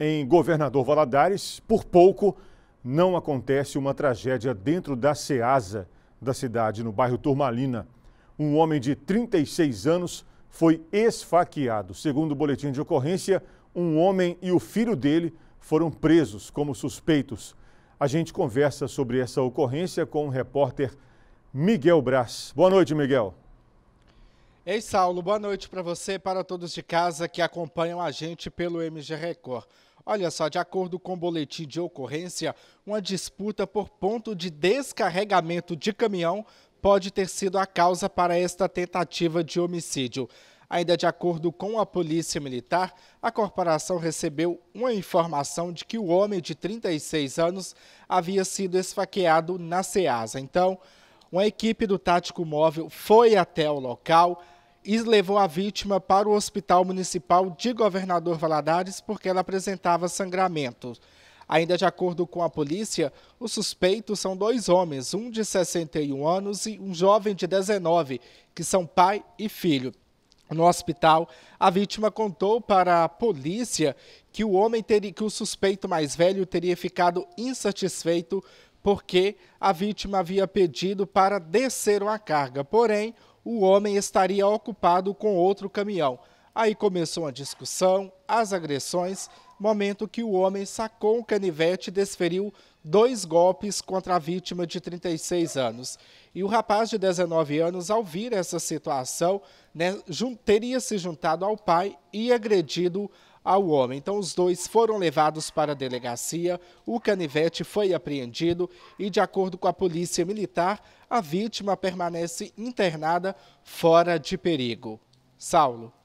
em Governador Valadares, por pouco não acontece uma tragédia dentro da Seasa da cidade, no bairro Turmalina. Um homem de 36 anos foi esfaqueado. Segundo o boletim de ocorrência, um homem e o filho dele foram presos como suspeitos. A gente conversa sobre essa ocorrência com o repórter Miguel Braz. Boa noite, Miguel. Ei, Saulo, boa noite para você e para todos de casa que acompanham a gente pelo MG Record. Olha só, de acordo com o boletim de ocorrência, uma disputa por ponto de descarregamento de caminhão pode ter sido a causa para esta tentativa de homicídio. Ainda de acordo com a Polícia Militar, a corporação recebeu uma informação de que o homem de 36 anos havia sido esfaqueado na Ceasa. Então, uma equipe do Tático Móvel foi até o local, e levou a vítima para o Hospital Municipal de Governador Valadares porque ela apresentava sangramento. Ainda de acordo com a polícia, os suspeitos são dois homens, um de 61 anos e um jovem de 19, que são pai e filho. No hospital, a vítima contou para a polícia que o homem teria, que o suspeito mais velho teria ficado insatisfeito porque a vítima havia pedido para descer uma carga, porém o homem estaria ocupado com outro caminhão. Aí começou a discussão, as agressões, momento que o homem sacou o canivete e desferiu dois golpes contra a vítima de 36 anos. E o rapaz de 19 anos, ao vir essa situação, né, teria se juntado ao pai e agredido ao homem. Então, os dois foram levados para a delegacia, o canivete foi apreendido e, de acordo com a polícia militar, a vítima permanece internada fora de perigo. Saulo.